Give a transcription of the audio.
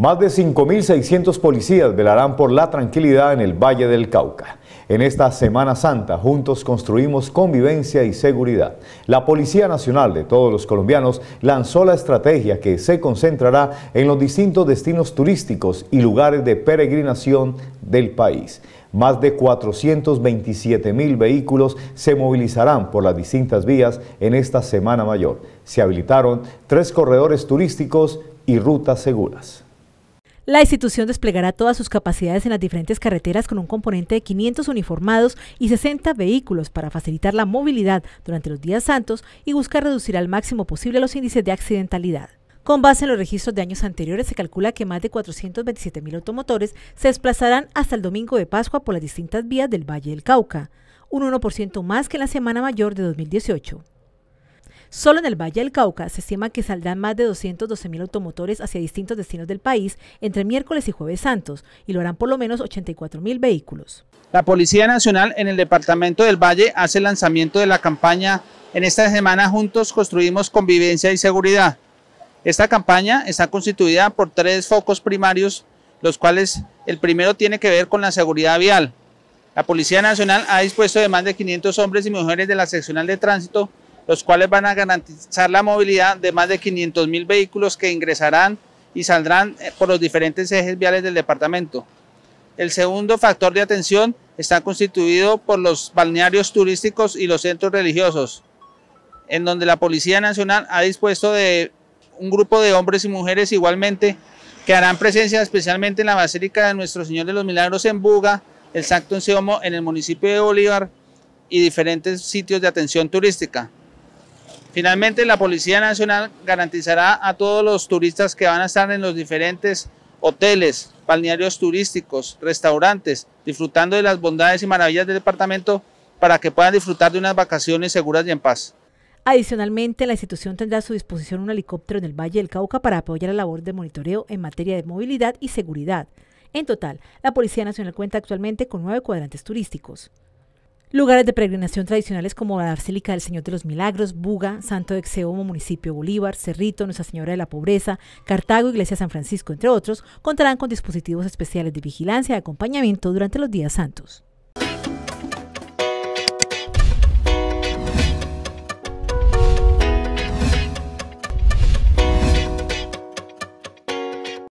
Más de 5.600 policías velarán por la tranquilidad en el Valle del Cauca. En esta Semana Santa, juntos construimos convivencia y seguridad. La Policía Nacional de todos los colombianos lanzó la estrategia que se concentrará en los distintos destinos turísticos y lugares de peregrinación del país. Más de 427 mil vehículos se movilizarán por las distintas vías en esta Semana Mayor. Se habilitaron tres corredores turísticos y rutas seguras. La institución desplegará todas sus capacidades en las diferentes carreteras con un componente de 500 uniformados y 60 vehículos para facilitar la movilidad durante los días santos y buscar reducir al máximo posible los índices de accidentalidad. Con base en los registros de años anteriores, se calcula que más de 427.000 automotores se desplazarán hasta el domingo de Pascua por las distintas vías del Valle del Cauca, un 1% más que en la Semana Mayor de 2018. Solo en el Valle del Cauca se estima que saldrán más de 212 mil automotores hacia distintos destinos del país entre miércoles y jueves santos y lo harán por lo menos 84 mil vehículos. La Policía Nacional en el Departamento del Valle hace el lanzamiento de la campaña En esta semana juntos construimos convivencia y seguridad. Esta campaña está constituida por tres focos primarios, los cuales el primero tiene que ver con la seguridad vial. La Policía Nacional ha dispuesto de más de 500 hombres y mujeres de la seccional de tránsito los cuales van a garantizar la movilidad de más de 500 mil vehículos que ingresarán y saldrán eh, por los diferentes ejes viales del departamento. El segundo factor de atención está constituido por los balnearios turísticos y los centros religiosos, en donde la Policía Nacional ha dispuesto de un grupo de hombres y mujeres igualmente que harán presencia especialmente en la Basílica de Nuestro Señor de los Milagros en Buga, el Santo Enseomo en el municipio de Bolívar y diferentes sitios de atención turística. Finalmente, la Policía Nacional garantizará a todos los turistas que van a estar en los diferentes hoteles, balnearios turísticos, restaurantes, disfrutando de las bondades y maravillas del departamento para que puedan disfrutar de unas vacaciones seguras y en paz. Adicionalmente, la institución tendrá a su disposición un helicóptero en el Valle del Cauca para apoyar la labor de monitoreo en materia de movilidad y seguridad. En total, la Policía Nacional cuenta actualmente con nueve cuadrantes turísticos. Lugares de peregrinación tradicionales como la Basílica del Señor de los Milagros, Buga, Santo de Exeomo, Municipio Bolívar, Cerrito, Nuestra Señora de la Pobreza, Cartago, Iglesia San Francisco, entre otros, contarán con dispositivos especiales de vigilancia y acompañamiento durante los días santos.